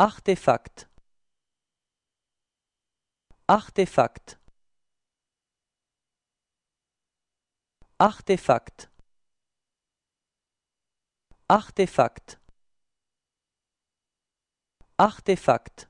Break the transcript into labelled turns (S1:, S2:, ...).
S1: Artefact Artefact Artefact Artefact Artefact